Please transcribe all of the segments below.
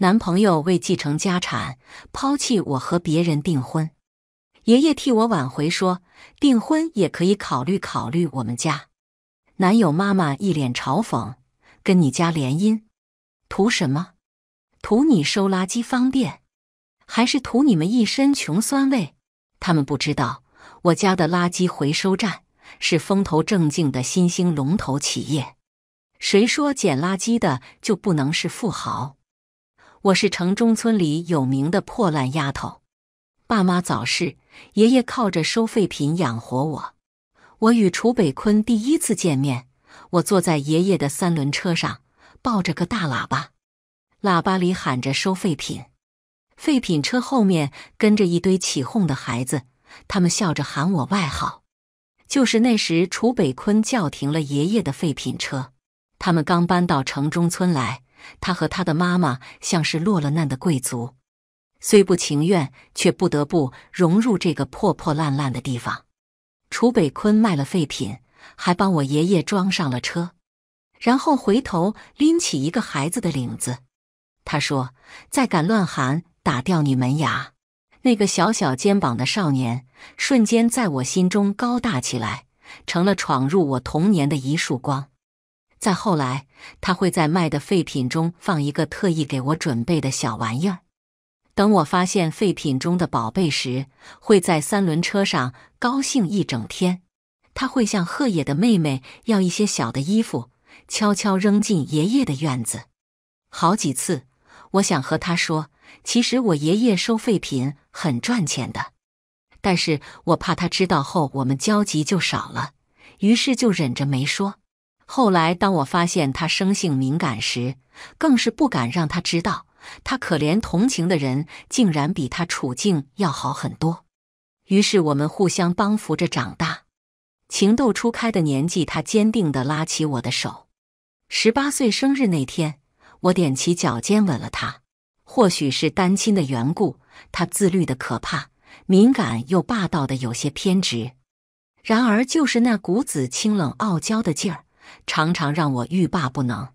男朋友为继承家产抛弃我和别人订婚，爷爷替我挽回说订婚也可以考虑考虑我们家。男友妈妈一脸嘲讽：“跟你家联姻，图什么？图你收垃圾方便，还是图你们一身穷酸味？”他们不知道我家的垃圾回收站是风头正劲的新兴龙头企业，谁说捡垃圾的就不能是富豪？我是城中村里有名的破烂丫头，爸妈早逝，爷爷靠着收废品养活我。我与楚北坤第一次见面，我坐在爷爷的三轮车上，抱着个大喇叭，喇叭里喊着收废品。废品车后面跟着一堆起哄的孩子，他们笑着喊我外号。就是那时，楚北坤叫停了爷爷的废品车。他们刚搬到城中村来。他和他的妈妈像是落了难的贵族，虽不情愿，却不得不融入这个破破烂烂的地方。楚北坤卖了废品，还帮我爷爷装上了车，然后回头拎起一个孩子的领子，他说：“再敢乱喊，打掉你门牙！”那个小小肩膀的少年，瞬间在我心中高大起来，成了闯入我童年的一束光。再后来，他会在卖的废品中放一个特意给我准备的小玩意儿。等我发现废品中的宝贝时，会在三轮车上高兴一整天。他会向贺野的妹妹要一些小的衣服，悄悄扔进爷爷的院子。好几次，我想和他说，其实我爷爷收废品很赚钱的，但是我怕他知道后，我们交集就少了，于是就忍着没说。后来，当我发现他生性敏感时，更是不敢让他知道，他可怜同情的人竟然比他处境要好很多。于是，我们互相帮扶着长大。情窦初开的年纪，他坚定地拉起我的手。十八岁生日那天，我踮起脚尖吻了他。或许是单亲的缘故，他自律的可怕，敏感又霸道的有些偏执。然而，就是那股子清冷傲娇的劲儿。常常让我欲罢不能。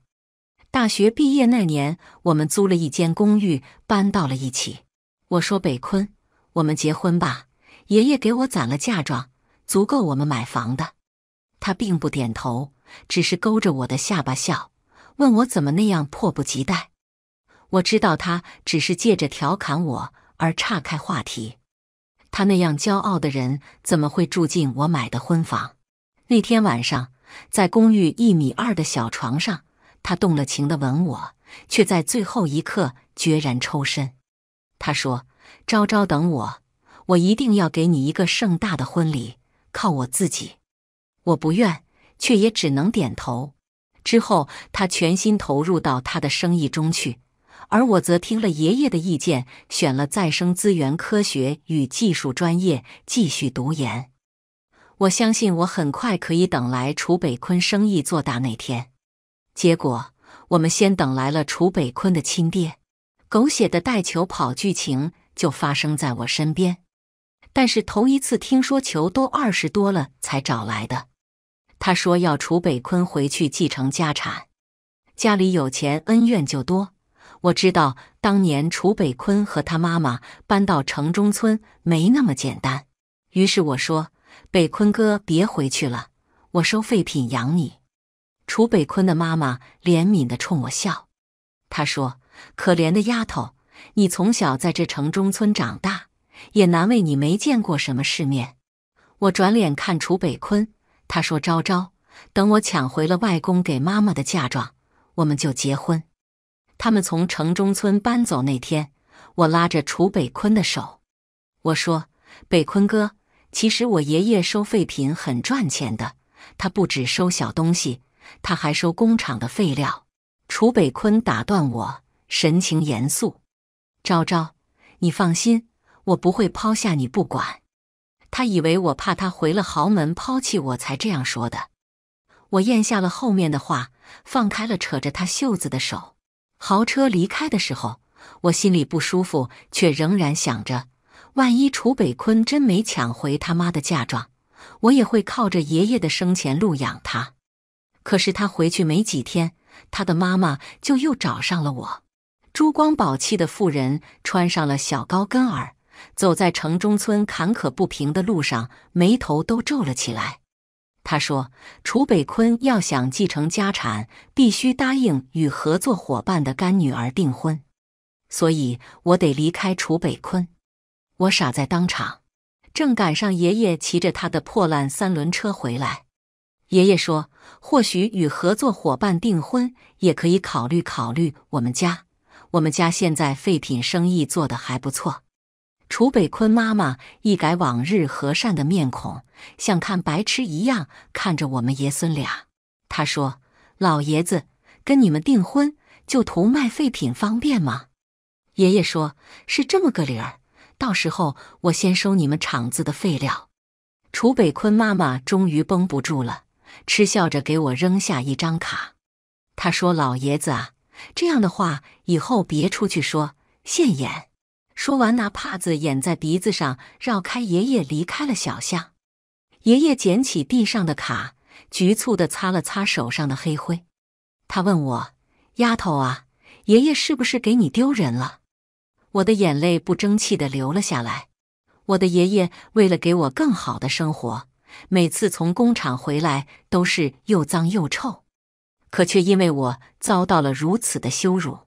大学毕业那年，我们租了一间公寓，搬到了一起。我说：“北坤，我们结婚吧。”爷爷给我攒了嫁妆，足够我们买房的。他并不点头，只是勾着我的下巴笑，问我怎么那样迫不及待。我知道他只是借着调侃我而岔开话题。他那样骄傲的人，怎么会住进我买的婚房？那天晚上。在公寓一米二的小床上，他动了情的吻我，却在最后一刻决然抽身。他说：“昭昭，等我，我一定要给你一个盛大的婚礼。”靠我自己，我不愿，却也只能点头。之后，他全心投入到他的生意中去，而我则听了爷爷的意见，选了再生资源科学与技术专业继续读研。我相信我很快可以等来楚北坤生意做大那天。结果我们先等来了楚北坤的亲爹，狗血的带球跑剧情就发生在我身边。但是头一次听说球都二十多了才找来的。他说要楚北坤回去继承家产，家里有钱恩怨就多。我知道当年楚北坤和他妈妈搬到城中村没那么简单。于是我说。北坤哥，别回去了，我收废品养你。楚北坤的妈妈怜悯地冲我笑，她说：“可怜的丫头，你从小在这城中村长大，也难为你没见过什么世面。”我转脸看楚北坤，他说：“昭昭，等我抢回了外公给妈妈的嫁妆，我们就结婚。”他们从城中村搬走那天，我拉着楚北坤的手，我说：“北坤哥。”其实我爷爷收废品很赚钱的，他不止收小东西，他还收工厂的废料。楚北坤打断我，神情严肃：“昭昭，你放心，我不会抛下你不管。”他以为我怕他回了豪门抛弃我才这样说的。我咽下了后面的话，放开了扯着他袖子的手。豪车离开的时候，我心里不舒服，却仍然想着。万一楚北坤真没抢回他妈的嫁妆，我也会靠着爷爷的生前路养他。可是他回去没几天，他的妈妈就又找上了我。珠光宝气的妇人穿上了小高跟儿，走在城中村坎坷不平的路上，眉头都皱了起来。他说：“楚北坤要想继承家产，必须答应与合作伙伴的干女儿订婚，所以我得离开楚北坤。”我傻在当场，正赶上爷爷骑着他的破烂三轮车回来。爷爷说：“或许与合作伙伴订婚也可以考虑考虑我们家，我们家现在废品生意做得还不错。”楚北坤妈妈一改往日和善的面孔，像看白痴一样看着我们爷孙俩。他说：“老爷子跟你们订婚，就图卖废品方便吗？”爷爷说：“是这么个理儿。”到时候我先收你们厂子的废料。楚北坤妈妈终于绷不住了，嗤笑着给我扔下一张卡。他说：“老爷子啊，这样的话以后别出去说，现眼。”说完，拿帕子掩在鼻子上，绕开爷爷离开了小巷。爷爷捡起地上的卡，局促的擦了擦手上的黑灰。他问我：“丫头啊，爷爷是不是给你丢人了？”我的眼泪不争气的流了下来。我的爷爷为了给我更好的生活，每次从工厂回来都是又脏又臭，可却因为我遭到了如此的羞辱。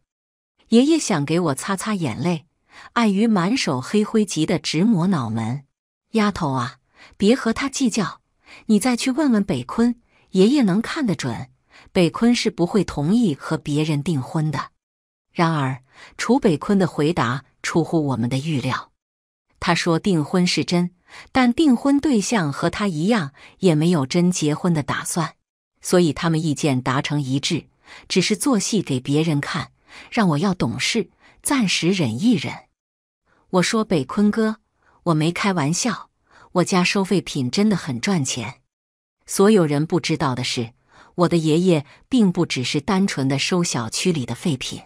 爷爷想给我擦擦眼泪，碍于满手黑灰，急得直抹脑门。丫头啊，别和他计较，你再去问问北坤，爷爷能看得准，北坤是不会同意和别人订婚的。然而。楚北坤的回答出乎我们的预料。他说订婚是真，但订婚对象和他一样，也没有真结婚的打算。所以他们意见达成一致，只是做戏给别人看，让我要懂事，暂时忍一忍。我说：“北坤哥，我没开玩笑，我家收废品真的很赚钱。所有人不知道的是，我的爷爷并不只是单纯的收小区里的废品。”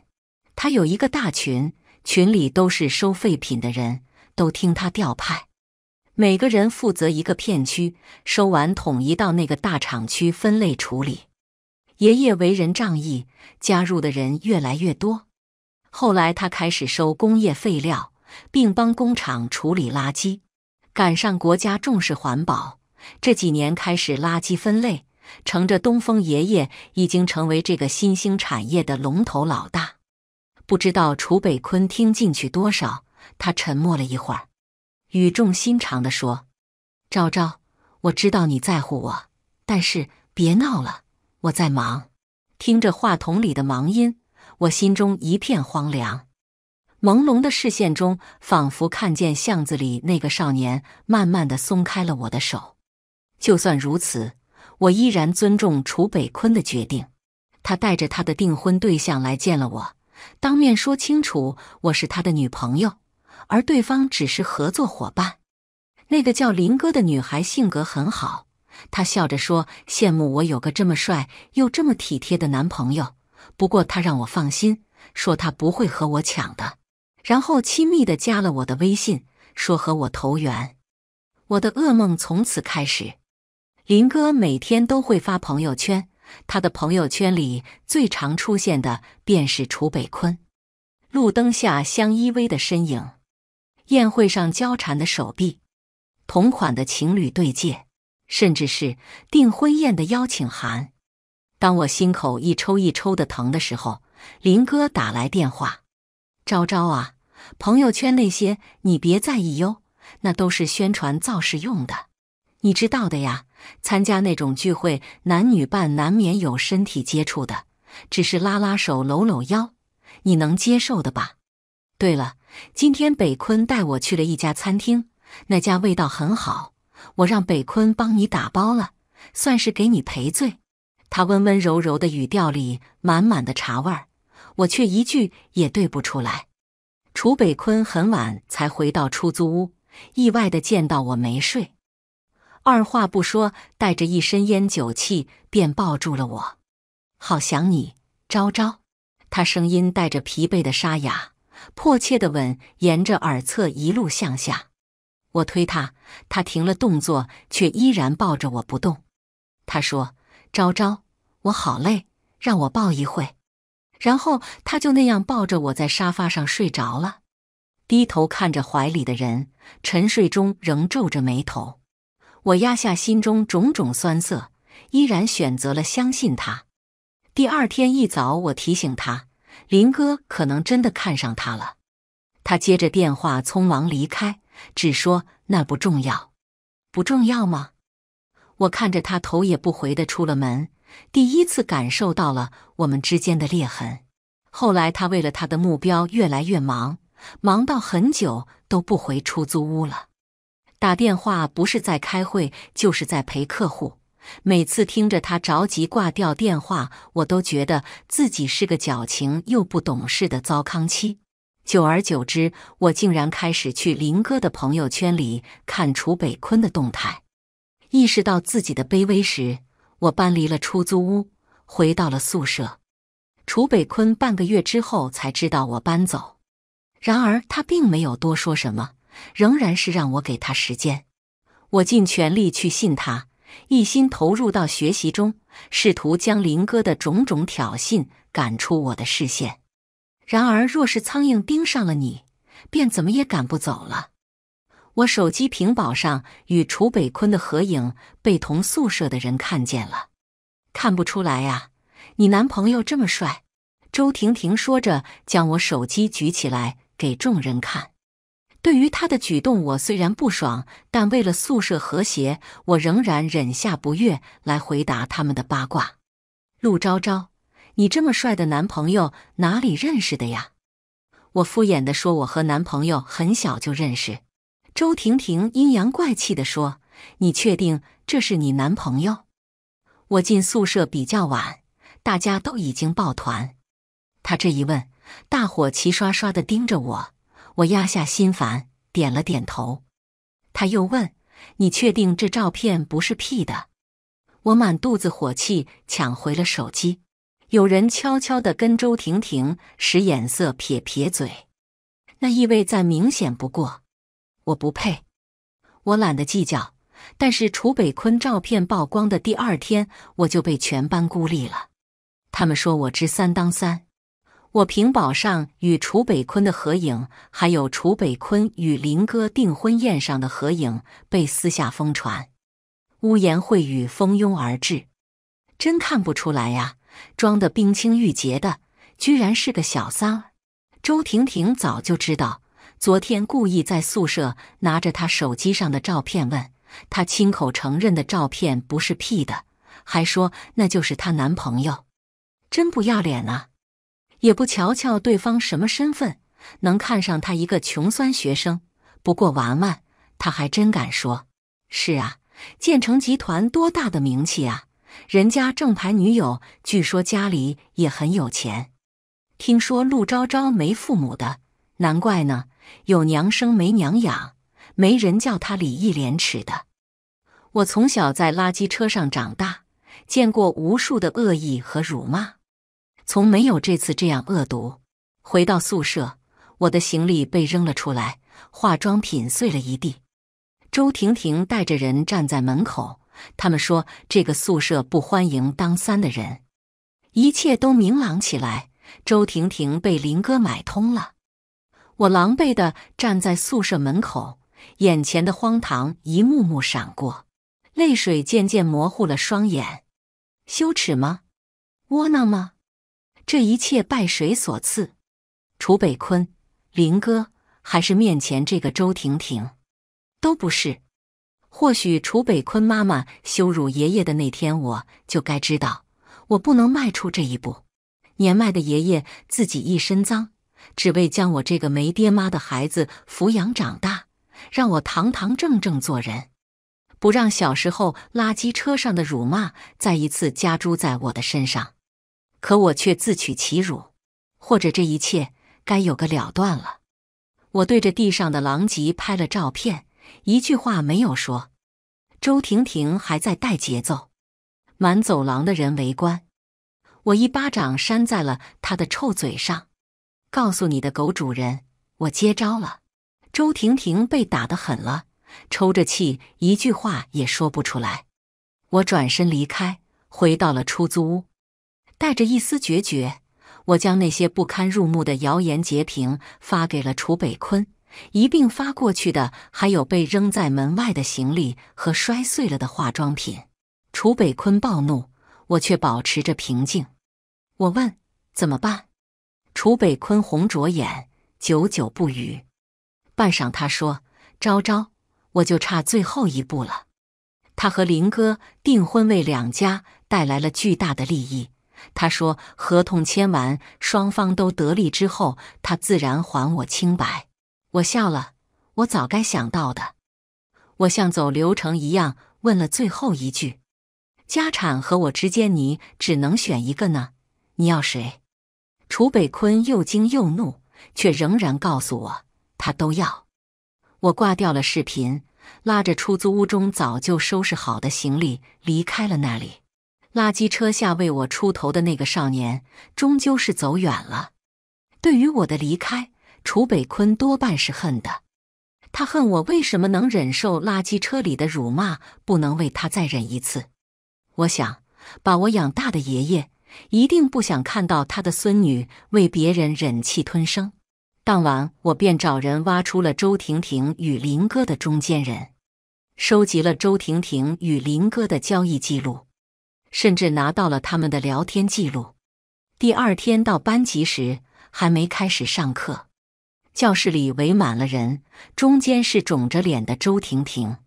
他有一个大群，群里都是收废品的人，都听他调派。每个人负责一个片区，收完统一到那个大厂区分类处理。爷爷为人仗义，加入的人越来越多。后来他开始收工业废料，并帮工厂处理垃圾。赶上国家重视环保，这几年开始垃圾分类，乘着东风，爷爷已经成为这个新兴产业的龙头老大。不知道楚北坤听进去多少，他沉默了一会儿，语重心长地说：“昭昭，我知道你在乎我，但是别闹了，我在忙。”听着话筒里的忙音，我心中一片荒凉。朦胧的视线中，仿佛看见巷子里那个少年慢慢的松开了我的手。就算如此，我依然尊重楚北坤的决定。他带着他的订婚对象来见了我。当面说清楚，我是他的女朋友，而对方只是合作伙伴。那个叫林哥的女孩性格很好，她笑着说：“羡慕我有个这么帅又这么体贴的男朋友。”不过她让我放心，说她不会和我抢的。然后亲密的加了我的微信，说和我投缘。我的噩梦从此开始。林哥每天都会发朋友圈。他的朋友圈里最常出现的便是楚北坤，路灯下相依偎的身影，宴会上交缠的手臂，同款的情侣对戒，甚至是订婚宴的邀请函。当我心口一抽一抽的疼的时候，林哥打来电话：“昭昭啊，朋友圈那些你别在意哟，那都是宣传造势用的，你知道的呀。”参加那种聚会，男女伴难免有身体接触的，只是拉拉手、搂搂腰，你能接受的吧？对了，今天北坤带我去了一家餐厅，那家味道很好，我让北坤帮你打包了，算是给你赔罪。他温温柔柔的语调里满满的茶味儿，我却一句也对不出来。楚北坤很晚才回到出租屋，意外的见到我没睡。二话不说，带着一身烟酒气，便抱住了我。好想你，昭昭。他声音带着疲惫的沙哑，迫切的吻沿着耳侧一路向下。我推他，他停了动作，却依然抱着我不动。他说：“昭昭，我好累，让我抱一会。”然后他就那样抱着我在沙发上睡着了。低头看着怀里的人，沉睡中仍皱着眉头。我压下心中种种酸涩，依然选择了相信他。第二天一早，我提醒他，林哥可能真的看上他了。他接着电话，匆忙离开，只说那不重要，不重要吗？我看着他头也不回的出了门，第一次感受到了我们之间的裂痕。后来，他为了他的目标越来越忙，忙到很久都不回出租屋了。打电话不是在开会就是在陪客户，每次听着他着急挂掉电话，我都觉得自己是个矫情又不懂事的糟糠妻。久而久之，我竟然开始去林哥的朋友圈里看楚北坤的动态，意识到自己的卑微时，我搬离了出租屋，回到了宿舍。楚北坤半个月之后才知道我搬走，然而他并没有多说什么。仍然是让我给他时间，我尽全力去信他，一心投入到学习中，试图将林哥的种种挑衅赶出我的视线。然而，若是苍蝇盯上了你，便怎么也赶不走了。我手机屏保上与楚北坤的合影被同宿舍的人看见了，看不出来呀？你男朋友这么帅？周婷婷说着，将我手机举起来给众人看。对于他的举动，我虽然不爽，但为了宿舍和谐，我仍然忍下不悦来回答他们的八卦。陆昭昭，你这么帅的男朋友哪里认识的呀？我敷衍的说：“我和男朋友很小就认识。”周婷婷阴阳怪气的说：“你确定这是你男朋友？”我进宿舍比较晚，大家都已经抱团。他这一问，大伙齐刷刷的盯着我。我压下心烦，点了点头。他又问：“你确定这照片不是 P 的？”我满肚子火气，抢回了手机。有人悄悄的跟周婷婷使眼色，撇撇嘴，那意味再明显不过。我不配，我懒得计较。但是楚北坤照片曝光的第二天，我就被全班孤立了。他们说我知三当三。我屏保上与楚北坤的合影，还有楚北坤与林哥订婚宴上的合影，被私下疯传，污言秽语蜂拥而至，真看不出来呀，装的冰清玉洁的，居然是个小三儿。周婷婷早就知道，昨天故意在宿舍拿着她手机上的照片问，她亲口承认的照片不是 P 的，还说那就是她男朋友，真不要脸啊！也不瞧瞧对方什么身份，能看上他一个穷酸学生？不过玩玩，他还真敢说。是啊，建成集团多大的名气啊！人家正牌女友据说家里也很有钱。听说陆昭昭没父母的，难怪呢。有娘生没娘养，没人叫他礼义廉耻的。我从小在垃圾车上长大，见过无数的恶意和辱骂。从没有这次这样恶毒。回到宿舍，我的行李被扔了出来，化妆品碎了一地。周婷婷带着人站在门口，他们说这个宿舍不欢迎当三的人。一切都明朗起来，周婷婷被林哥买通了。我狼狈地站在宿舍门口，眼前的荒唐一幕幕闪过，泪水渐渐模糊了双眼。羞耻吗？窝囊吗？这一切拜谁所赐？楚北坤、林哥，还是面前这个周婷婷？都不是。或许楚北坤妈妈羞辱爷爷的那天，我就该知道，我不能迈出这一步。年迈的爷爷自己一身脏，只为将我这个没爹妈的孩子抚养长大，让我堂堂正正做人，不让小时候垃圾车上的辱骂再一次加诸在我的身上。可我却自取其辱，或者这一切该有个了断了。我对着地上的狼藉拍了照片，一句话没有说。周婷婷还在带节奏，满走廊的人围观。我一巴掌扇在了他的臭嘴上，告诉你的狗主人，我接招了。周婷婷被打得狠了，抽着气，一句话也说不出来。我转身离开，回到了出租屋。带着一丝决绝，我将那些不堪入目的谣言截屏发给了楚北坤，一并发过去的还有被扔在门外的行李和摔碎了的化妆品。楚北坤暴怒，我却保持着平静。我问：“怎么办？”楚北坤红着眼，久久不语。半晌，他说：“昭昭，我就差最后一步了。他和林哥订婚，为两家带来了巨大的利益。”他说：“合同签完，双方都得利之后，他自然还我清白。”我笑了，我早该想到的。我像走流程一样问了最后一句：“家产和我之间，你只能选一个呢？你要谁？”楚北坤又惊又怒，却仍然告诉我他都要。我挂掉了视频，拉着出租屋中早就收拾好的行李离开了那里。垃圾车下为我出头的那个少年，终究是走远了。对于我的离开，楚北坤多半是恨的。他恨我为什么能忍受垃圾车里的辱骂，不能为他再忍一次。我想，把我养大的爷爷一定不想看到他的孙女为别人忍气吞声。当晚，我便找人挖出了周婷婷与林哥的中间人，收集了周婷婷与林哥的交易记录。甚至拿到了他们的聊天记录。第二天到班级时，还没开始上课，教室里围满了人，中间是肿着脸的周婷婷。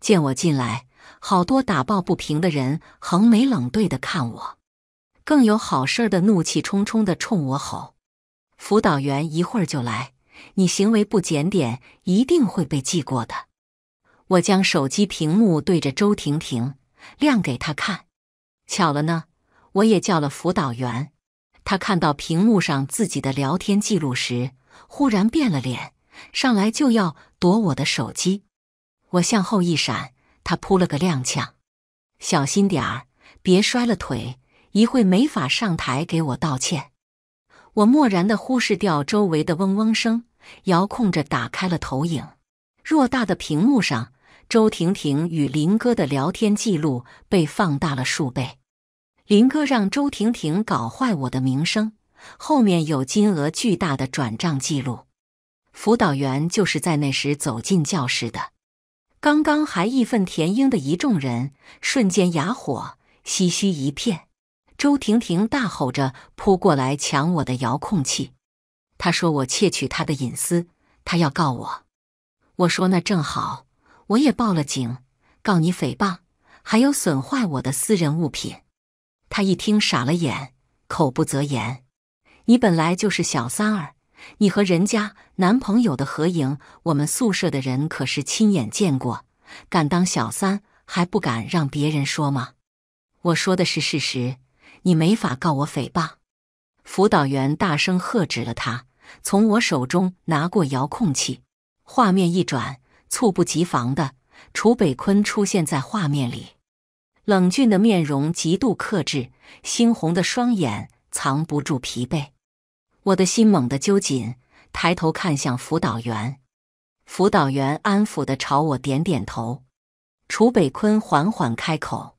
见我进来，好多打抱不平的人横眉冷对的看我，更有好事的怒气冲冲的冲我吼：“辅导员一会儿就来，你行为不检点，一定会被记过的。”我将手机屏幕对着周婷婷亮给他看。巧了呢，我也叫了辅导员。他看到屏幕上自己的聊天记录时，忽然变了脸，上来就要夺我的手机。我向后一闪，他扑了个踉跄。小心点儿，别摔了腿，一会没法上台给我道歉。我漠然的忽视掉周围的嗡嗡声，遥控着打开了投影。偌大的屏幕上，周婷婷与林哥的聊天记录被放大了数倍。林哥让周婷婷搞坏我的名声，后面有金额巨大的转账记录。辅导员就是在那时走进教室的。刚刚还义愤填膺的一众人，瞬间哑火，唏嘘一片。周婷婷大吼着扑过来抢我的遥控器，她说我窃取她的隐私，她要告我。我说那正好，我也报了警，告你诽谤，还有损坏我的私人物品。他一听傻了眼，口不择言：“你本来就是小三儿，你和人家男朋友的合影，我们宿舍的人可是亲眼见过。敢当小三，还不敢让别人说吗？”我说的是事实，你没法告我诽谤。辅导员大声喝止了他，从我手中拿过遥控器，画面一转，猝不及防的楚北坤出现在画面里。冷峻的面容极度克制，猩红的双眼藏不住疲惫。我的心猛地揪紧，抬头看向辅导员。辅导员安抚地朝我点点头。楚北坤缓缓开口：“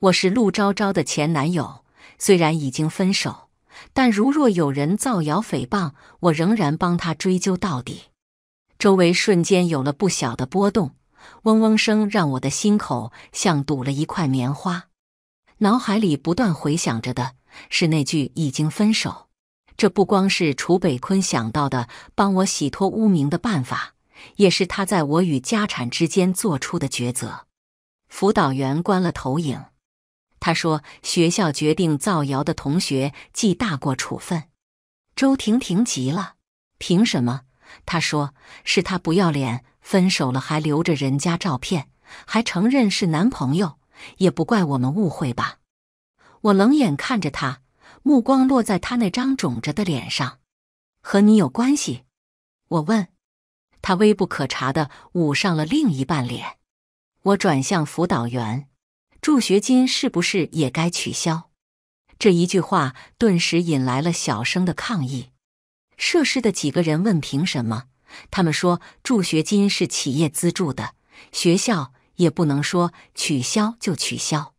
我是陆昭昭的前男友，虽然已经分手，但如若有人造谣诽谤，我仍然帮他追究到底。”周围瞬间有了不小的波动。嗡嗡声让我的心口像堵了一块棉花，脑海里不断回想着的是那句“已经分手”。这不光是楚北坤想到的帮我洗脱污名的办法，也是他在我与家产之间做出的抉择。辅导员关了投影，他说：“学校决定造谣的同学记大过处分。”周婷婷急了：“凭什么？”他说：“是他不要脸。”分手了还留着人家照片，还承认是男朋友，也不怪我们误会吧？我冷眼看着他，目光落在他那张肿着的脸上。和你有关系？我问。他微不可察的捂上了另一半脸。我转向辅导员，助学金是不是也该取消？这一句话顿时引来了小声的抗议。涉事的几个人问：凭什么？他们说，助学金是企业资助的，学校也不能说取消就取消。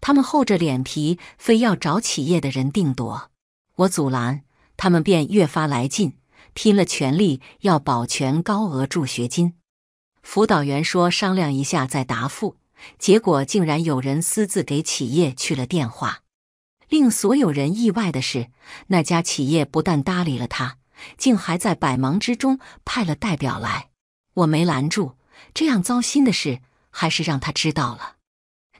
他们厚着脸皮，非要找企业的人定夺。我阻拦，他们便越发来劲，拼了全力要保全高额助学金。辅导员说商量一下再答复，结果竟然有人私自给企业去了电话。令所有人意外的是，那家企业不但搭理了他。竟还在百忙之中派了代表来，我没拦住，这样糟心的事还是让他知道了。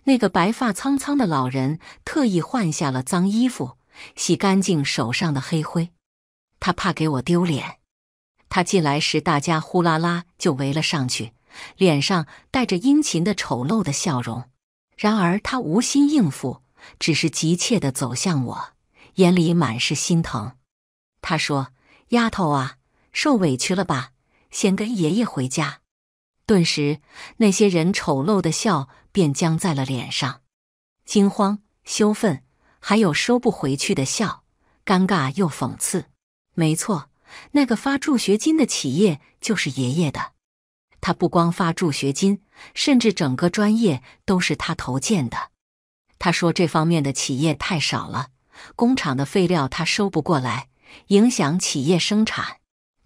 那个白发苍苍的老人特意换下了脏衣服，洗干净手上的黑灰，他怕给我丢脸。他进来时，大家呼啦啦就围了上去，脸上带着殷勤的丑陋的笑容。然而他无心应付，只是急切地走向我，眼里满是心疼。他说。丫头啊，受委屈了吧？先跟爷爷回家。顿时，那些人丑陋的笑便僵在了脸上，惊慌、羞愤，还有收不回去的笑，尴尬又讽刺。没错，那个发助学金的企业就是爷爷的。他不光发助学金，甚至整个专业都是他投建的。他说这方面的企业太少了，工厂的废料他收不过来。影响企业生产，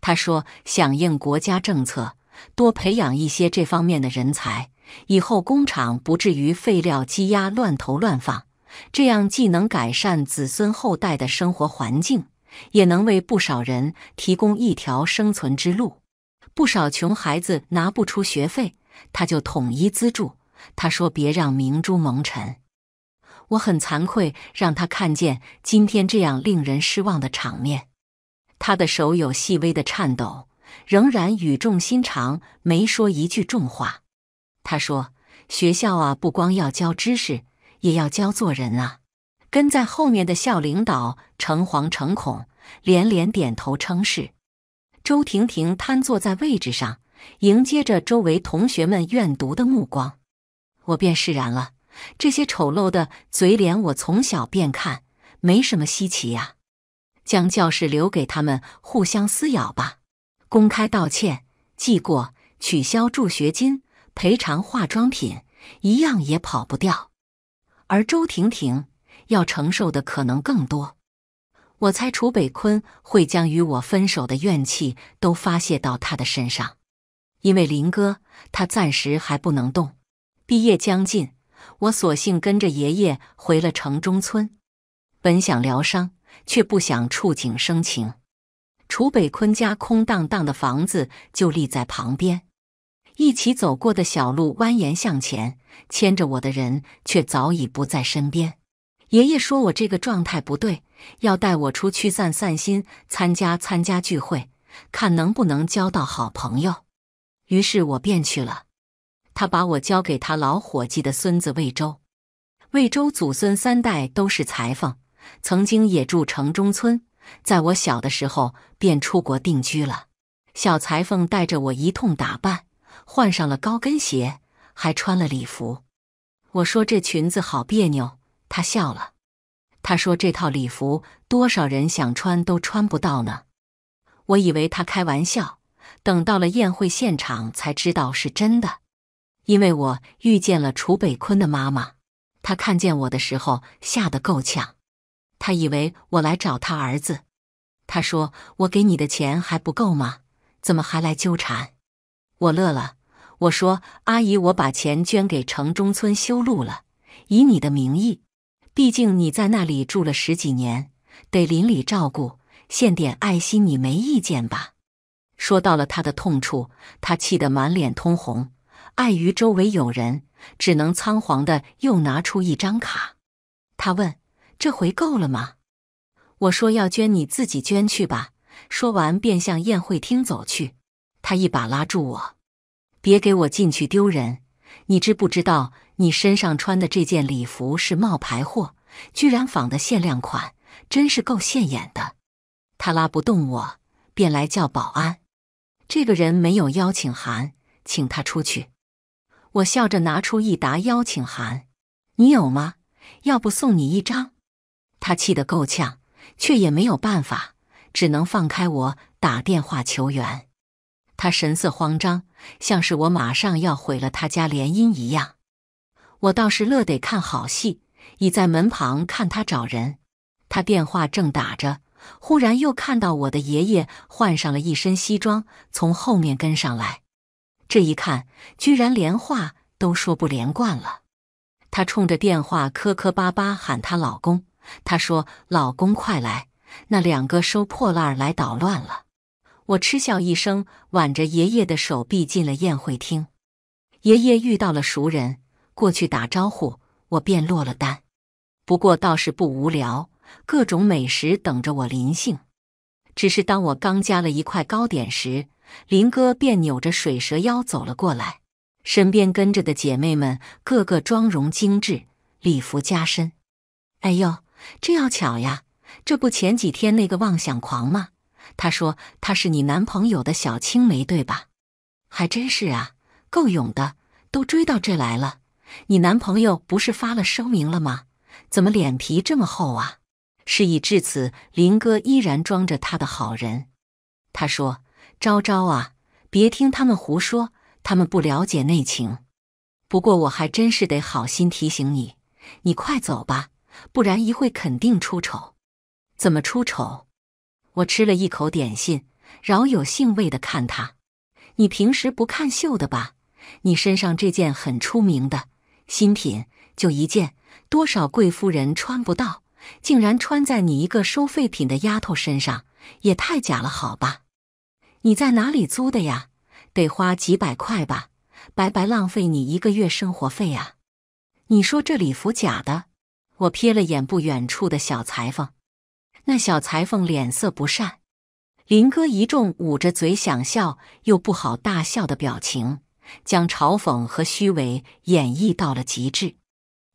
他说：“响应国家政策，多培养一些这方面的人才，以后工厂不至于废料积压、乱投乱放。这样既能改善子孙后代的生活环境，也能为不少人提供一条生存之路。不少穷孩子拿不出学费，他就统一资助。他说：‘别让明珠蒙尘。’”我很惭愧，让他看见今天这样令人失望的场面。他的手有细微的颤抖，仍然语重心长，没说一句重话。他说：“学校啊，不光要教知识，也要教做人啊。”跟在后面的校领导诚惶诚恐，连连点头称是。周婷婷瘫坐在位置上，迎接着周围同学们怨毒的目光，我便释然了。这些丑陋的嘴脸，我从小便看，没什么稀奇呀。将教室留给他们互相撕咬吧。公开道歉，记过，取消助学金，赔偿化妆品，一样也跑不掉。而周婷婷要承受的可能更多。我猜楚北坤会将与我分手的怨气都发泄到她的身上，因为林哥他暂时还不能动，毕业将近。我索性跟着爷爷回了城中村，本想疗伤，却不想触景生情。楚北坤家空荡荡的房子就立在旁边，一起走过的小路蜿蜒向前，牵着我的人却早已不在身边。爷爷说我这个状态不对，要带我出去散散心，参加参加聚会，看能不能交到好朋友。于是我便去了。他把我交给他老伙计的孙子魏周。魏周祖孙三代都是裁缝，曾经也住城中村，在我小的时候便出国定居了。小裁缝带着我一通打扮，换上了高跟鞋，还穿了礼服。我说这裙子好别扭，他笑了。他说这套礼服多少人想穿都穿不到呢。我以为他开玩笑，等到了宴会现场才知道是真的。因为我遇见了楚北坤的妈妈，她看见我的时候吓得够呛，她以为我来找他儿子。她说：“我给你的钱还不够吗？怎么还来纠缠？”我乐了，我说：“阿姨，我把钱捐给城中村修路了，以你的名义，毕竟你在那里住了十几年，得邻里照顾，献点爱心你没意见吧？”说到了她的痛处，她气得满脸通红。碍于周围有人，只能仓皇的又拿出一张卡。他问：“这回够了吗？”我说：“要捐你自己捐去吧。”说完便向宴会厅走去。他一把拉住我：“别给我进去丢人！你知不知道你身上穿的这件礼服是冒牌货，居然仿的限量款，真是够现眼的。”他拉不动我，便来叫保安。这个人没有邀请函，请他出去。我笑着拿出一沓邀请函，你有吗？要不送你一张。他气得够呛，却也没有办法，只能放开我打电话求援。他神色慌张，像是我马上要毁了他家联姻一样。我倒是乐得看好戏，倚在门旁看他找人。他电话正打着，忽然又看到我的爷爷换上了一身西装，从后面跟上来。这一看，居然连话都说不连贯了。她冲着电话磕磕巴巴喊：“她老公！”她说：“老公，快来！那两个收破烂来捣乱了。”我嗤笑一声，挽着爷爷的手臂进了宴会厅。爷爷遇到了熟人，过去打招呼，我便落了单。不过倒是不无聊，各种美食等着我临幸。只是当我刚夹了一块糕点时，林哥便扭着水蛇腰走了过来，身边跟着的姐妹们个个妆容精致，礼服加身。哎呦，这要巧呀！这不前几天那个妄想狂吗？他说他是你男朋友的小青梅，对吧？还真是啊，够勇的，都追到这来了。你男朋友不是发了声明了吗？怎么脸皮这么厚啊？事已至此，林哥依然装着他的好人。他说。昭昭啊！别听他们胡说，他们不了解内情。不过我还真是得好心提醒你，你快走吧，不然一会肯定出丑。怎么出丑？我吃了一口点心，饶有兴味的看他。你平时不看秀的吧？你身上这件很出名的新品，就一件，多少贵夫人穿不到，竟然穿在你一个收废品的丫头身上，也太假了，好吧？你在哪里租的呀？得花几百块吧，白白浪费你一个月生活费啊！你说这礼服假的？我瞥了眼不远处的小裁缝，那小裁缝脸色不善。林哥一众捂着嘴想笑又不好大笑的表情，将嘲讽和虚伪演绎到了极致。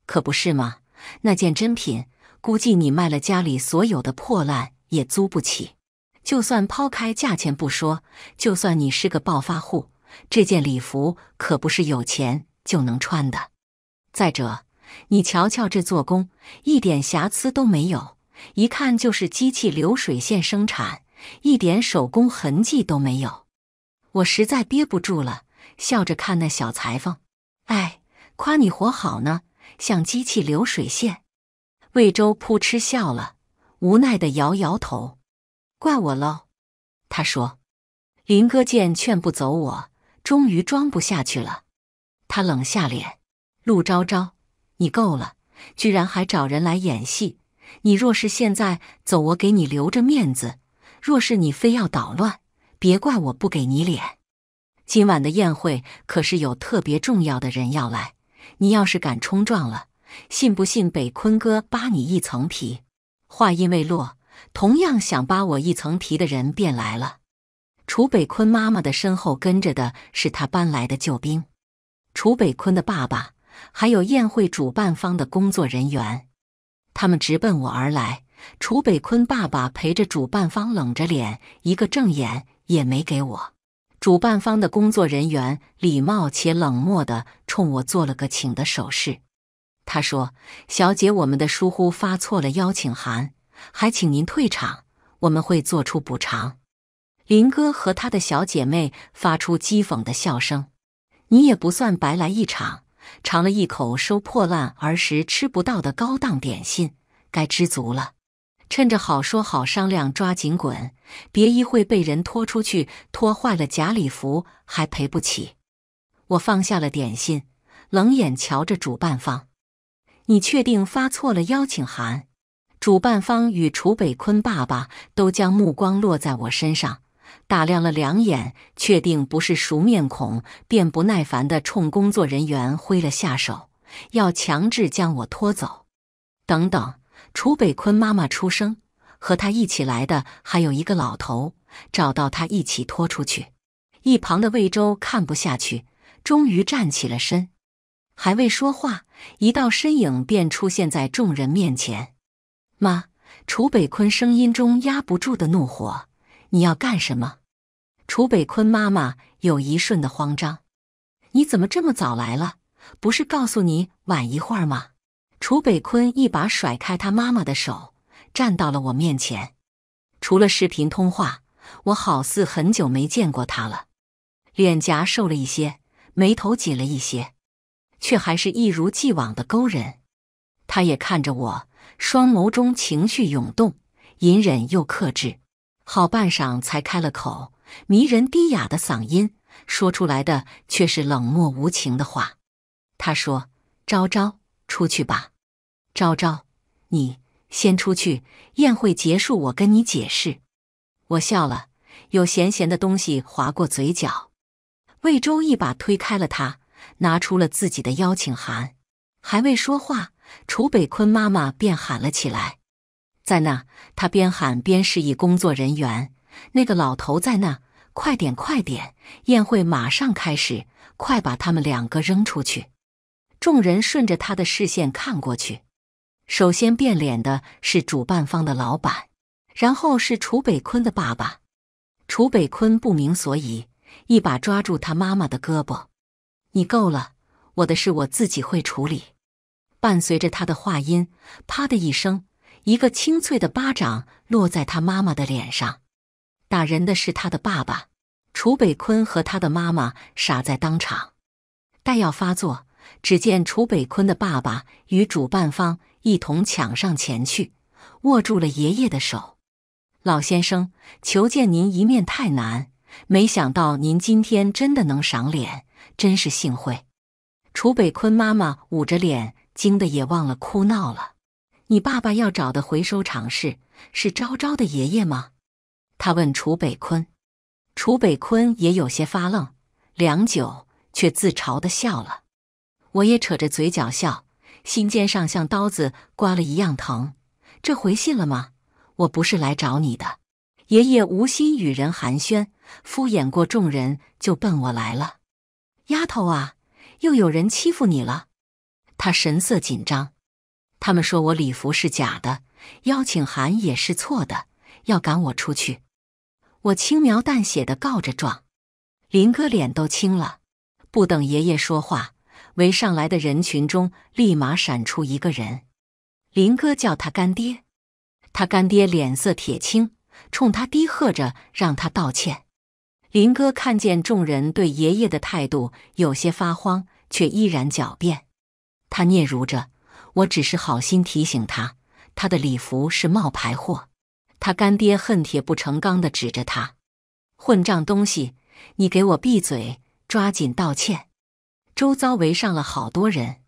可不是吗？那件真品，估计你卖了家里所有的破烂也租不起。就算抛开价钱不说，就算你是个暴发户，这件礼服可不是有钱就能穿的。再者，你瞧瞧这做工，一点瑕疵都没有，一看就是机器流水线生产，一点手工痕迹都没有。我实在憋不住了，笑着看那小裁缝，哎，夸你活好呢，像机器流水线。魏州扑哧笑了，无奈的摇摇头。怪我喽，他说。林哥见劝不走我，终于装不下去了。他冷下脸：“陆昭昭，你够了！居然还找人来演戏。你若是现在走，我给你留着面子；若是你非要捣乱，别怪我不给你脸。今晚的宴会可是有特别重要的人要来，你要是敢冲撞了，信不信北坤哥扒你一层皮？”话音未落。同样想扒我一层皮的人便来了。楚北坤妈妈的身后跟着的是他搬来的救兵，楚北坤的爸爸，还有宴会主办方的工作人员。他们直奔我而来。楚北坤爸爸陪着主办方冷着脸，一个正眼也没给我。主办方的工作人员礼貌且冷漠地冲我做了个请的手势。他说：“小姐，我们的疏忽发错了邀请函。”还请您退场，我们会做出补偿。林哥和他的小姐妹发出讥讽的笑声。你也不算白来一场，尝了一口收破烂儿时吃不到的高档点心，该知足了。趁着好说好商量，抓紧滚，别一会被人拖出去，拖坏了假礼服还赔不起。我放下了点心，冷眼瞧着主办方。你确定发错了邀请函？主办方与楚北坤爸爸都将目光落在我身上，打量了两眼，确定不是熟面孔，便不耐烦地冲工作人员挥了下手，要强制将我拖走。等等，楚北坤妈妈出声，和他一起来的还有一个老头，找到他一起拖出去。一旁的魏周看不下去，终于站起了身，还未说话，一道身影便出现在众人面前。妈，楚北坤声音中压不住的怒火，你要干什么？楚北坤妈妈有一瞬的慌张，你怎么这么早来了？不是告诉你晚一会儿吗？楚北坤一把甩开他妈妈的手，站到了我面前。除了视频通话，我好似很久没见过他了，脸颊瘦了一些，眉头紧了一些，却还是一如既往的勾人。他也看着我。双眸中情绪涌动，隐忍又克制，好半晌才开了口。迷人低哑的嗓音说出来的却是冷漠无情的话。他说：“昭昭，出去吧。昭昭，你先出去。宴会结束，我跟你解释。”我笑了，有咸咸的东西划过嘴角。魏周一把推开了他，拿出了自己的邀请函，还未说话。楚北坤妈妈便喊了起来：“在那！”她边喊边示意工作人员：“那个老头在那，快点，快点！宴会马上开始，快把他们两个扔出去！”众人顺着他的视线看过去，首先变脸的是主办方的老板，然后是楚北坤的爸爸。楚北坤不明所以，一把抓住他妈妈的胳膊：“你够了，我的事我自己会处理。”伴随着他的话音，“啪”的一声，一个清脆的巴掌落在他妈妈的脸上。打人的是他的爸爸楚北坤和他的妈妈傻在当场。待要发作，只见楚北坤的爸爸与主办方一同抢上前去，握住了爷爷的手。老先生，求见您一面太难，没想到您今天真的能赏脸，真是幸会。楚北坤妈妈捂着脸。惊的也忘了哭闹了，你爸爸要找的回收厂是是昭昭的爷爷吗？他问楚北坤，楚北坤也有些发愣，良久却自嘲的笑了。我也扯着嘴角笑，心尖上像刀子刮了一样疼。这回信了吗？我不是来找你的。爷爷无心与人寒暄，敷衍过众人就奔我来了。丫头啊，又有人欺负你了。他神色紧张，他们说我礼服是假的，邀请函也是错的，要赶我出去。我轻描淡写的告着状，林哥脸都青了。不等爷爷说话，围上来的人群中立马闪出一个人，林哥叫他干爹，他干爹脸色铁青，冲他低喝着让他道歉。林哥看见众人对爷爷的态度有些发慌，却依然狡辩。他嗫嚅着：“我只是好心提醒他，他的礼服是冒牌货。”他干爹恨铁不成钢的指着他：“混账东西，你给我闭嘴，抓紧道歉！”周遭围上了好多人，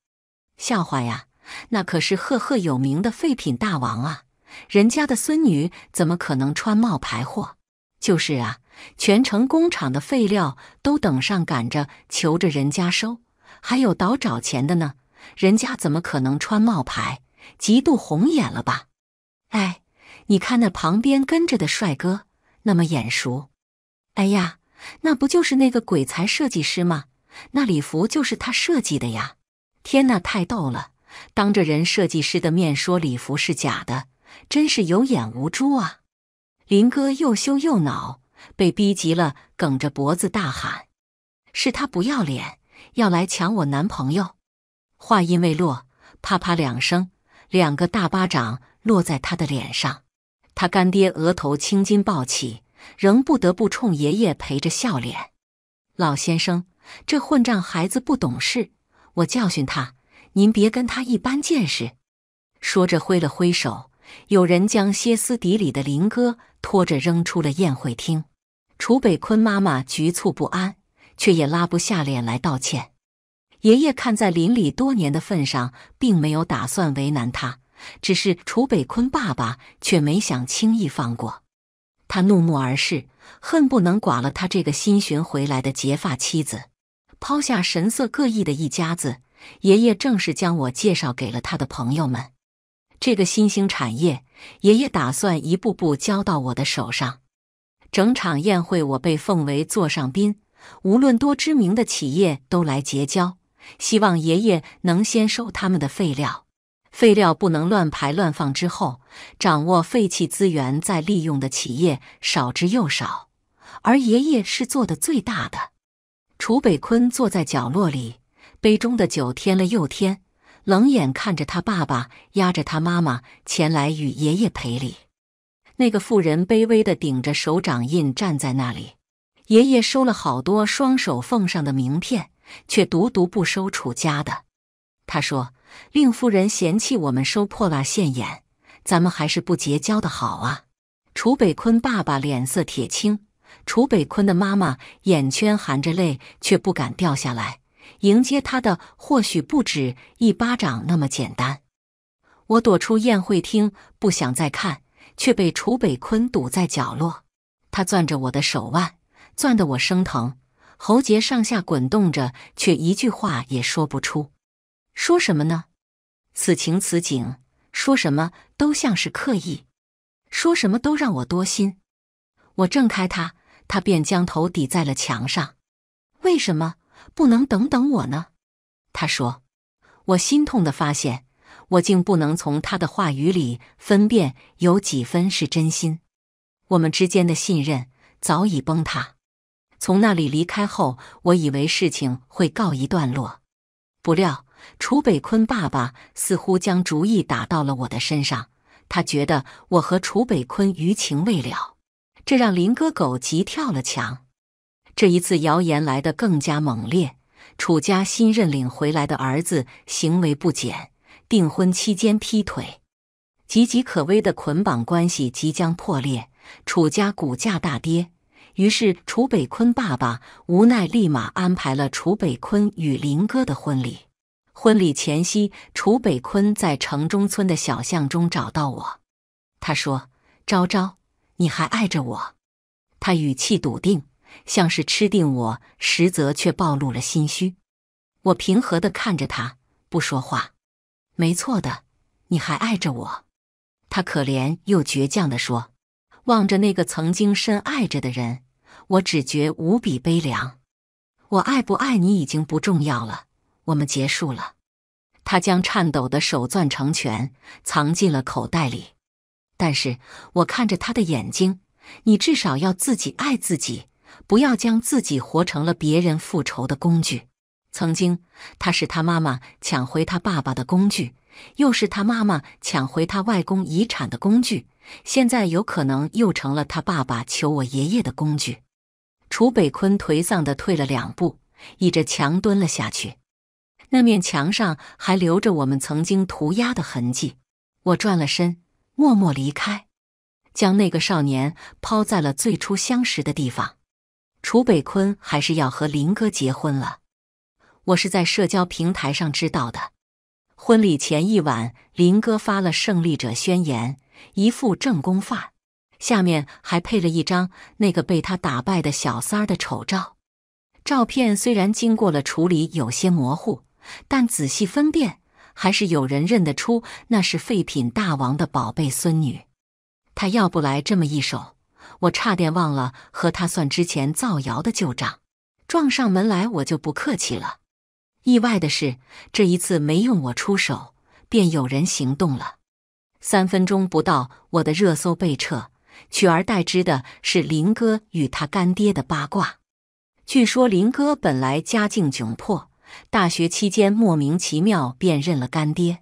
笑话呀！那可是赫赫有名的废品大王啊，人家的孙女怎么可能穿冒牌货？就是啊，全城工厂的废料都等上赶着求着人家收，还有倒找钱的呢。人家怎么可能穿冒牌？嫉妒红眼了吧？哎，你看那旁边跟着的帅哥，那么眼熟。哎呀，那不就是那个鬼才设计师吗？那礼服就是他设计的呀！天呐，太逗了！当着人设计师的面说礼服是假的，真是有眼无珠啊！林哥又羞又恼，被逼急了，梗着脖子大喊：“是他不要脸，要来抢我男朋友！”话音未落，啪啪两声，两个大巴掌落在他的脸上。他干爹额头青筋暴起，仍不得不冲爷爷陪着笑脸：“老先生，这混账孩子不懂事，我教训他，您别跟他一般见识。”说着挥了挥手，有人将歇斯底里的林哥拖着扔出了宴会厅。楚北坤妈妈局促不安，却也拉不下脸来道歉。爷爷看在邻里多年的份上，并没有打算为难他，只是楚北坤爸爸却没想轻易放过他，怒目而视，恨不能剐了他这个新寻回来的结发妻子。抛下神色各异的一家子，爷爷正式将我介绍给了他的朋友们。这个新兴产业，爷爷打算一步步交到我的手上。整场宴会，我被奉为座上宾，无论多知名的企业都来结交。希望爷爷能先收他们的废料，废料不能乱排乱放。之后掌握废弃资源再利用的企业少之又少，而爷爷是做的最大的。楚北坤坐在角落里，杯中的酒添了又添，冷眼看着他爸爸压着他妈妈前来与爷爷赔礼。那个妇人卑微的顶着手掌印站在那里，爷爷收了好多双手奉上的名片。却独独不收楚家的。他说：“令夫人嫌弃我们收破烂现眼，咱们还是不结交的好啊。”楚北坤爸爸脸色铁青，楚北坤的妈妈眼圈含着泪，却不敢掉下来。迎接他的或许不止一巴掌那么简单。我躲出宴会厅，不想再看，却被楚北坤堵在角落。他攥着我的手腕，攥得我生疼。喉结上下滚动着，却一句话也说不出。说什么呢？此情此景，说什么都像是刻意，说什么都让我多心。我挣开他，他便将头抵在了墙上。为什么不能等等我呢？他说。我心痛的发现，我竟不能从他的话语里分辨有几分是真心。我们之间的信任早已崩塌。从那里离开后，我以为事情会告一段落，不料楚北坤爸爸似乎将主意打到了我的身上，他觉得我和楚北坤余情未了，这让林哥狗急跳了墙。这一次谣言来得更加猛烈，楚家新认领回来的儿子行为不检，订婚期间劈腿，岌岌可危的捆绑关系即将破裂，楚家股价大跌。于是，楚北坤爸爸无奈，立马安排了楚北坤与林哥的婚礼。婚礼前夕，楚北坤在城中村的小巷中找到我，他说：“昭昭，你还爱着我？”他语气笃定，像是吃定我，实则却暴露了心虚。我平和地看着他，不说话。没错的，你还爱着我。”他可怜又倔强地说，望着那个曾经深爱着的人。我只觉无比悲凉，我爱不爱你已经不重要了，我们结束了。他将颤抖的手攥成拳，藏进了口袋里。但是我看着他的眼睛，你至少要自己爱自己，不要将自己活成了别人复仇的工具。曾经，他是他妈妈抢回他爸爸的工具，又是他妈妈抢回他外公遗产的工具，现在有可能又成了他爸爸求我爷爷的工具。楚北坤颓丧地退了两步，倚着墙蹲了下去。那面墙上还留着我们曾经涂鸦的痕迹。我转了身，默默离开，将那个少年抛在了最初相识的地方。楚北坤还是要和林哥结婚了，我是在社交平台上知道的。婚礼前一晚，林哥发了胜利者宣言，一副正宫范。下面还配了一张那个被他打败的小三儿的丑照，照片虽然经过了处理，有些模糊，但仔细分辨还是有人认得出那是废品大王的宝贝孙女。他要不来这么一手，我差点忘了和他算之前造谣的旧账，撞上门来我就不客气了。意外的是，这一次没用我出手，便有人行动了。三分钟不到，我的热搜被撤。取而代之的是林哥与他干爹的八卦。据说林哥本来家境窘迫，大学期间莫名其妙便认了干爹，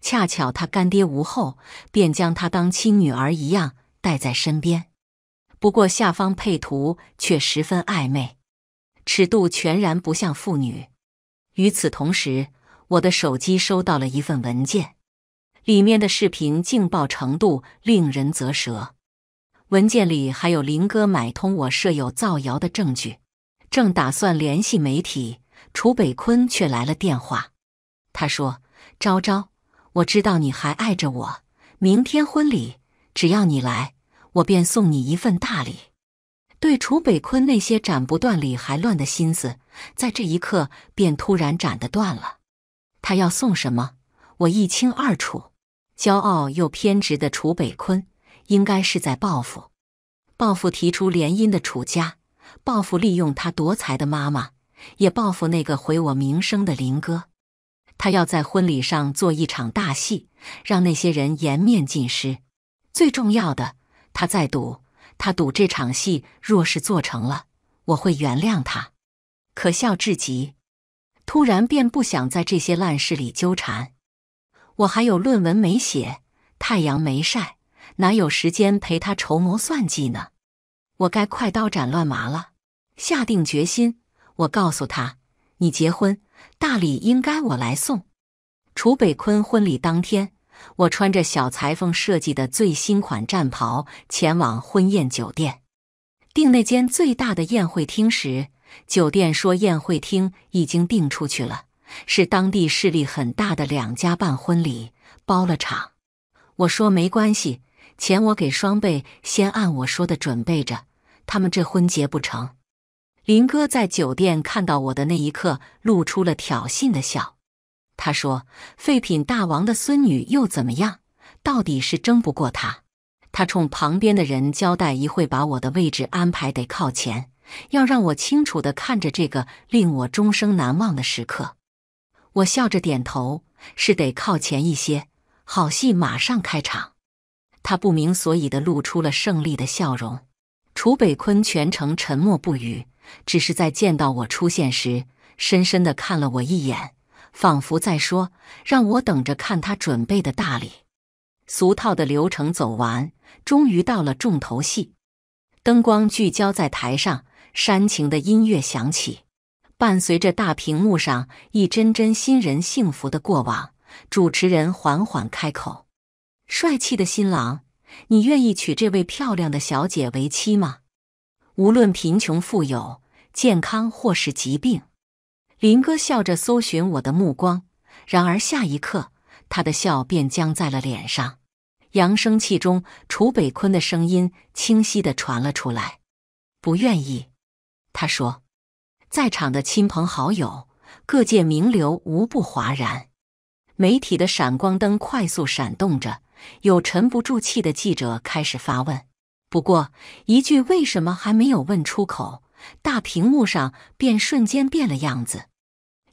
恰巧他干爹无后，便将他当亲女儿一样带在身边。不过下方配图却十分暧昧，尺度全然不像妇女。与此同时，我的手机收到了一份文件，里面的视频劲爆程度令人啧舌。文件里还有林哥买通我舍友造谣的证据，正打算联系媒体，楚北坤却来了电话。他说：“昭昭，我知道你还爱着我，明天婚礼，只要你来，我便送你一份大礼。”对楚北坤那些斩不断、理还乱的心思，在这一刻便突然斩得断了。他要送什么，我一清二楚。骄傲又偏执的楚北坤。应该是在报复，报复提出联姻的楚家，报复利用他夺财的妈妈，也报复那个毁我名声的林哥。他要在婚礼上做一场大戏，让那些人颜面尽失。最重要的，他在赌，他赌这场戏若是做成了，我会原谅他。可笑至极！突然便不想在这些烂事里纠缠。我还有论文没写，太阳没晒。哪有时间陪他筹谋算计呢？我该快刀斩乱麻了。下定决心，我告诉他：“你结婚大礼应该我来送。”楚北坤婚礼当天，我穿着小裁缝设计的最新款战袍前往婚宴酒店，订那间最大的宴会厅时，酒店说宴会厅已经订出去了，是当地势力很大的两家办婚礼包了场。我说没关系。钱我给双倍，先按我说的准备着。他们这婚结不成。林哥在酒店看到我的那一刻，露出了挑衅的笑。他说：“废品大王的孙女又怎么样？到底是争不过他。”他冲旁边的人交代：“一会把我的位置安排得靠前，要让我清楚的看着这个令我终生难忘的时刻。”我笑着点头：“是得靠前一些。好戏马上开场。”他不明所以的露出了胜利的笑容，楚北坤全程沉默不语，只是在见到我出现时，深深地看了我一眼，仿佛在说让我等着看他准备的大礼。俗套的流程走完，终于到了重头戏，灯光聚焦在台上，煽情的音乐响起，伴随着大屏幕上一帧帧新人幸福的过往，主持人缓缓开口。帅气的新郎，你愿意娶这位漂亮的小姐为妻吗？无论贫穷富有，健康或是疾病，林哥笑着搜寻我的目光。然而下一刻，他的笑便僵在了脸上。扬声器中，楚北坤的声音清晰地传了出来：“不愿意。”他说。在场的亲朋好友、各界名流无不哗然，媒体的闪光灯快速闪动着。有沉不住气的记者开始发问，不过一句“为什么”还没有问出口，大屏幕上便瞬间变了样子，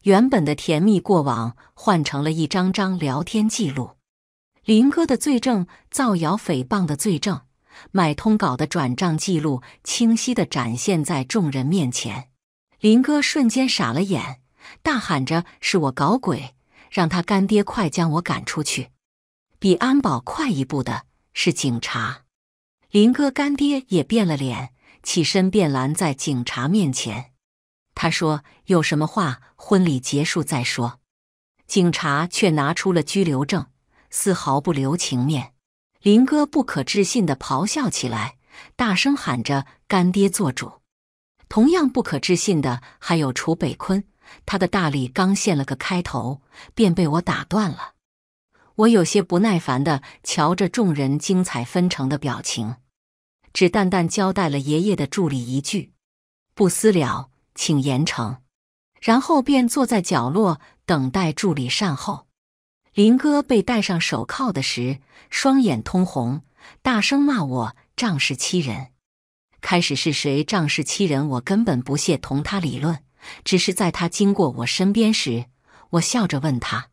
原本的甜蜜过往换成了一张张聊天记录，林哥的罪证、造谣诽谤的罪证、买通稿的转账记录清晰地展现在众人面前。林哥瞬间傻了眼，大喊着：“是我搞鬼！”让他干爹快将我赶出去。比安保快一步的是警察，林哥干爹也变了脸，起身便拦在警察面前。他说：“有什么话，婚礼结束再说。”警察却拿出了拘留证，丝毫不留情面。林哥不可置信地咆哮起来，大声喊着：“干爹做主！”同样不可置信的还有楚北坤，他的大礼刚献了个开头，便被我打断了。我有些不耐烦的瞧着众人精彩纷呈的表情，只淡淡交代了爷爷的助理一句：“不私了，请严惩。”然后便坐在角落等待助理善后。林哥被戴上手铐的时，双眼通红，大声骂我仗势欺人。开始是谁仗势欺人，我根本不屑同他理论，只是在他经过我身边时，我笑着问他：“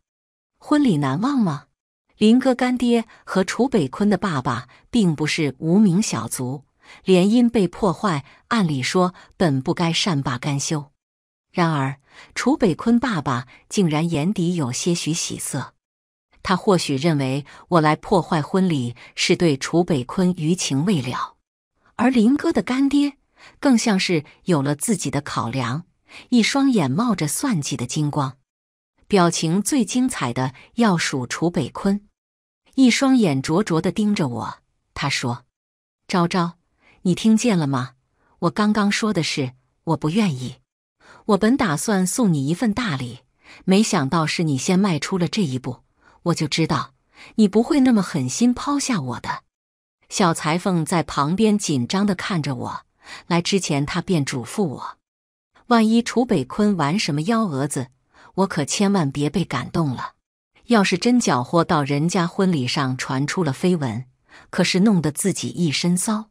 婚礼难忘吗？”林哥干爹和楚北坤的爸爸并不是无名小卒，联姻被破坏，按理说本不该善罢甘休。然而楚北坤爸爸竟然眼底有些许喜色，他或许认为我来破坏婚礼是对楚北坤余情未了。而林哥的干爹更像是有了自己的考量，一双眼冒着算计的金光。表情最精彩的要数楚北坤，一双眼灼灼的盯着我。他说：“昭昭，你听见了吗？我刚刚说的是我不愿意。我本打算送你一份大礼，没想到是你先迈出了这一步。我就知道你不会那么狠心抛下我的。”小裁缝在旁边紧张的看着我。来之前，他便嘱咐我，万一楚北坤玩什么幺蛾子。我可千万别被感动了，要是真搅和到人家婚礼上传出了绯闻，可是弄得自己一身骚。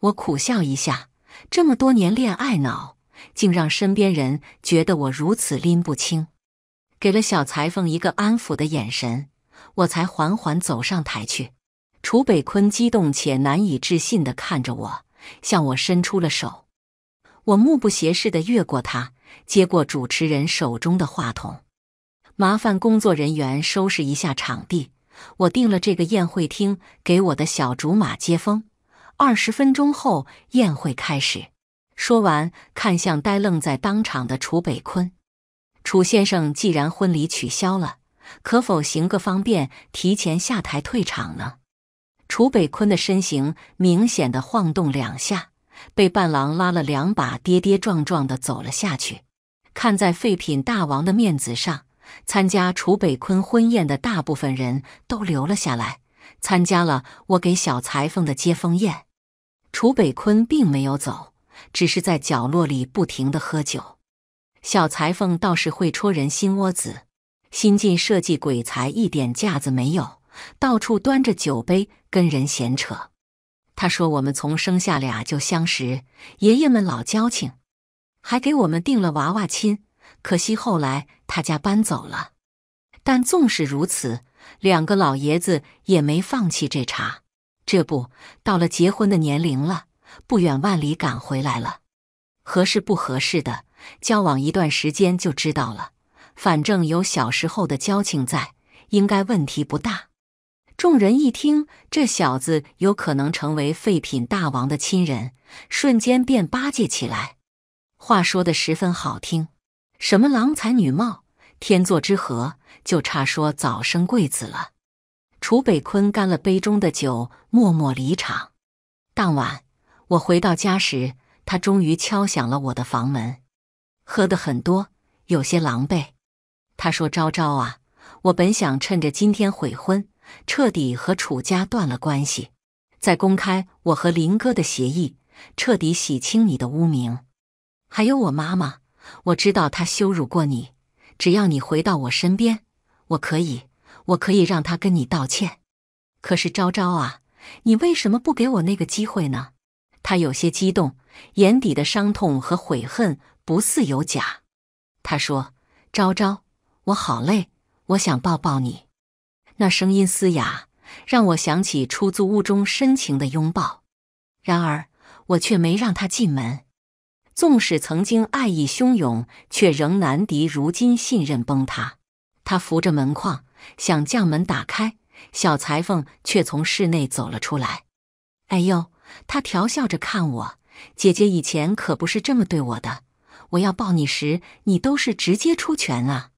我苦笑一下，这么多年恋爱脑，竟让身边人觉得我如此拎不清。给了小裁缝一个安抚的眼神，我才缓缓走上台去。楚北坤激动且难以置信地看着我，向我伸出了手。我目不斜视地越过他。接过主持人手中的话筒，麻烦工作人员收拾一下场地。我订了这个宴会厅给我的小竹马接风，二十分钟后宴会开始。说完，看向呆愣在当场的楚北坤：“楚先生，既然婚礼取消了，可否行个方便，提前下台退场呢？”楚北坤的身形明显的晃动两下。被伴郎拉了两把，跌跌撞撞地走了下去。看在废品大王的面子上，参加楚北坤婚宴的大部分人都留了下来，参加了我给小裁缝的接风宴。楚北坤并没有走，只是在角落里不停地喝酒。小裁缝倒是会戳人心窝子，新晋设计鬼才一点架子没有，到处端着酒杯跟人闲扯。他说：“我们从生下俩就相识，爷爷们老交情，还给我们定了娃娃亲。可惜后来他家搬走了，但纵使如此，两个老爷子也没放弃这茬。这不到了结婚的年龄了，不远万里赶回来了。合适不合适的，交往一段时间就知道了。反正有小时候的交情在，应该问题不大。”众人一听，这小子有可能成为废品大王的亲人，瞬间便巴结起来。话说的十分好听，什么郎才女貌、天作之合，就差说早生贵子了。楚北坤干了杯中的酒，默默离场。当晚，我回到家时，他终于敲响了我的房门。喝得很多，有些狼狈。他说：“昭昭啊，我本想趁着今天悔婚。”彻底和楚家断了关系，再公开我和林哥的协议，彻底洗清你的污名。还有我妈妈，我知道她羞辱过你。只要你回到我身边，我可以，我可以让她跟你道歉。可是昭昭啊，你为什么不给我那个机会呢？他有些激动，眼底的伤痛和悔恨不似有假。他说：“昭昭，我好累，我想抱抱你。”那声音嘶哑，让我想起出租屋中深情的拥抱。然而，我却没让他进门。纵使曾经爱意汹涌，却仍难敌如今信任崩塌。他扶着门框，想将门打开，小裁缝却从室内走了出来。哎呦，他调笑着看我，姐姐以前可不是这么对我的。我要抱你时，你都是直接出拳啊。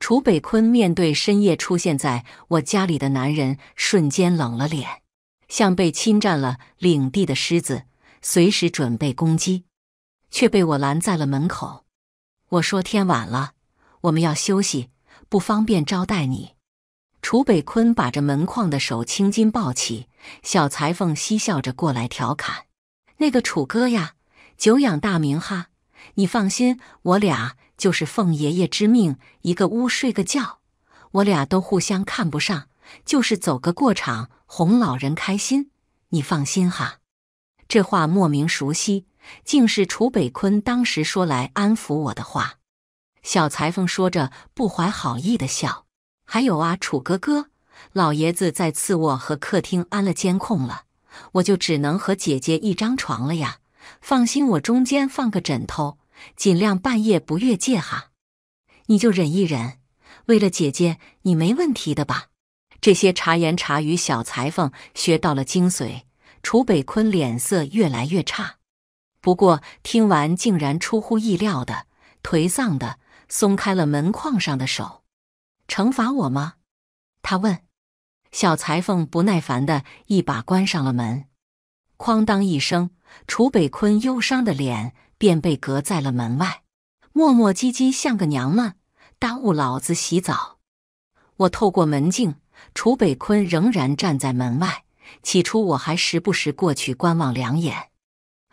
楚北坤面对深夜出现在我家里的男人，瞬间冷了脸，像被侵占了领地的狮子，随时准备攻击，却被我拦在了门口。我说：“天晚了，我们要休息，不方便招待你。”楚北坤把着门框的手青筋暴起。小裁缝嬉笑着过来调侃：“那个楚哥呀，久仰大名哈，你放心，我俩……”就是奉爷爷之命，一个屋睡个觉，我俩都互相看不上，就是走个过场，哄老人开心。你放心哈，这话莫名熟悉，竟是楚北坤当时说来安抚我的话。小裁缝说着，不怀好意的笑。还有啊，楚哥哥，老爷子在次卧和客厅安了监控了，我就只能和姐姐一张床了呀。放心，我中间放个枕头。尽量半夜不越界哈，你就忍一忍。为了姐姐，你没问题的吧？这些茶言茶语，小裁缝学到了精髓。楚北坤脸色越来越差，不过听完竟然出乎意料的颓丧的松开了门框上的手。惩罚我吗？他问。小裁缝不耐烦的一把关上了门，哐当一声。楚北坤忧伤的脸。便被隔在了门外，磨磨唧唧像个娘们，耽误老子洗澡。我透过门镜，楚北坤仍然站在门外。起初我还时不时过去观望两眼，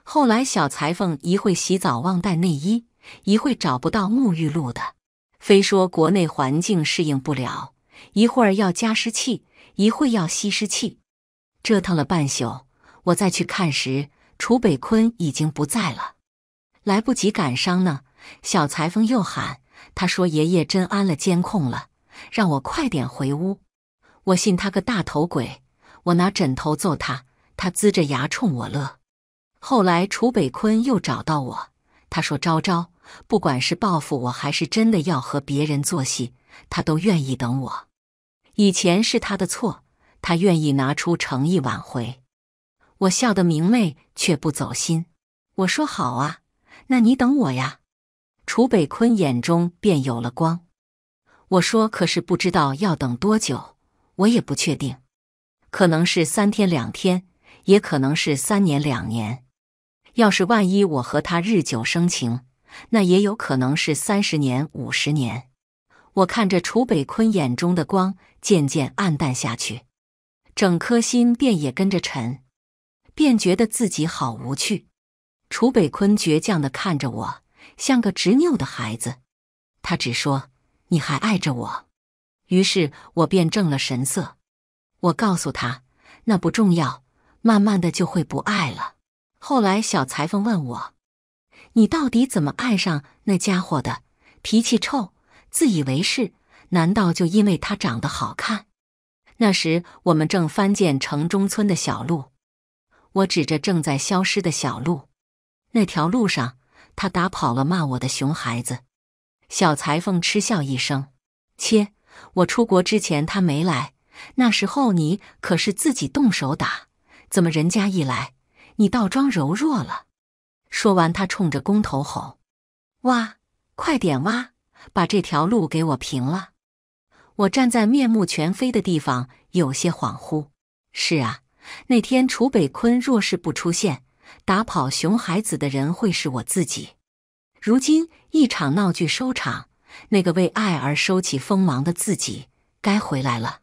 后来小裁缝一会洗澡忘带内衣，一会找不到沐浴露的，非说国内环境适应不了，一会儿要加湿器，一会要吸湿器，折腾了半宿。我再去看时，楚北坤已经不在了。来不及感伤呢，小裁缝又喊：“他说爷爷真安了监控了，让我快点回屋。”我信他个大头鬼，我拿枕头揍他，他龇着牙冲我乐。后来楚北坤又找到我，他说：“昭昭，不管是报复我还是真的要和别人做戏，他都愿意等我。以前是他的错，他愿意拿出诚意挽回。”我笑得明媚却不走心，我说：“好啊。”那你等我呀，楚北坤眼中便有了光。我说，可是不知道要等多久，我也不确定，可能是三天两天，也可能是三年两年。要是万一我和他日久生情，那也有可能是三十年、五十年。我看着楚北坤眼中的光渐渐暗淡下去，整颗心便也跟着沉，便觉得自己好无趣。楚北坤倔强的看着我，像个执拗的孩子。他只说：“你还爱着我。”于是，我便正了神色。我告诉他：“那不重要，慢慢的就会不爱了。”后来，小裁缝问我：“你到底怎么爱上那家伙的？脾气臭，自以为是，难道就因为他长得好看？”那时，我们正翻建城中村的小路，我指着正在消失的小路。那条路上，他打跑了骂我的熊孩子。小裁缝嗤笑一声：“切，我出国之前他没来，那时候你可是自己动手打，怎么人家一来，你倒装柔弱了？”说完，他冲着工头吼：“挖，快点挖，把这条路给我平了！”我站在面目全非的地方，有些恍惚。是啊，那天楚北坤若是不出现……打跑熊孩子的人会是我自己。如今一场闹剧收场，那个为爱而收起锋芒的自己该回来了。